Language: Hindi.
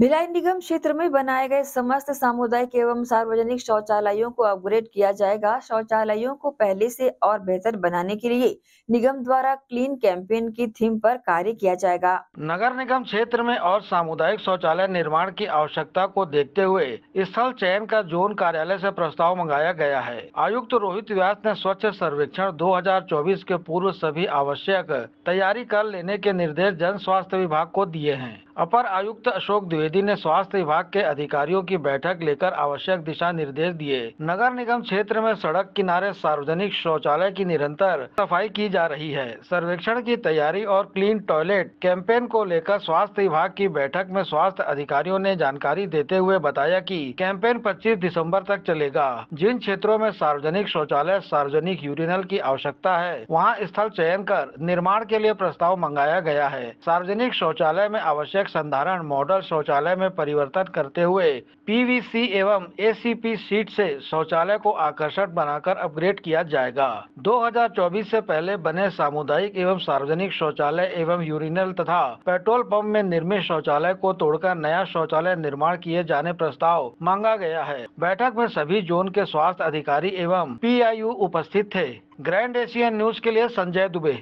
भिलाई निगम क्षेत्र में बनाए गए समस्त सामुदायिक एवं सार्वजनिक शौचालयों को अपग्रेड किया जाएगा शौचालयों को पहले से और बेहतर बनाने के लिए निगम द्वारा क्लीन कैंपेन की थीम पर कार्य किया जाएगा नगर निगम क्षेत्र में और सामुदायिक शौचालय निर्माण की आवश्यकता को देखते हुए स्थल चयन का जोन कार्यालय ऐसी प्रस्ताव मंगाया गया है आयुक्त रोहित व्यास ने स्वच्छ सर्वेक्षण दो के पूर्व सभी आवश्यक तैयारी कर लेने के निर्देश जन स्वास्थ्य विभाग को दिए हैं अपर आयुक्त अशोक द्विवेदी ने स्वास्थ्य विभाग के अधिकारियों की बैठक लेकर आवश्यक दिशा निर्देश दिए नगर निगम क्षेत्र में सड़क किनारे सार्वजनिक शौचालय की निरंतर सफाई की जा रही है सर्वेक्षण की तैयारी और क्लीन टॉयलेट कैंपेन को लेकर स्वास्थ्य विभाग की बैठक में स्वास्थ्य अधिकारियों ने जानकारी देते हुए बताया की कैंपेन पच्चीस दिसम्बर तक चलेगा जिन क्षेत्रों में सार्वजनिक शौचालय सार्वजनिक यूरिनल की आवश्यकता है वहाँ स्थल चयन कर निर्माण के लिए प्रस्ताव मंगाया गया है सार्वजनिक शौचालय में आवश्यक आवश्यक संधारण मॉडल शौचालय में परिवर्तन करते हुए पीवीसी एवं एसीपी सीट से शौचालय को आकर्षक बनाकर अपग्रेड किया जाएगा 2024 से पहले बने सामुदायिक एवं सार्वजनिक शौचालय एवं यूरिनल तथा पेट्रोल पंप में निर्मित शौचालय को तोड़कर नया शौचालय निर्माण किए जाने प्रस्ताव मांगा गया है बैठक में सभी जोन के स्वास्थ्य अधिकारी एवं पी उपस्थित थे ग्रैंड एशियन न्यूज के लिए संजय दुबे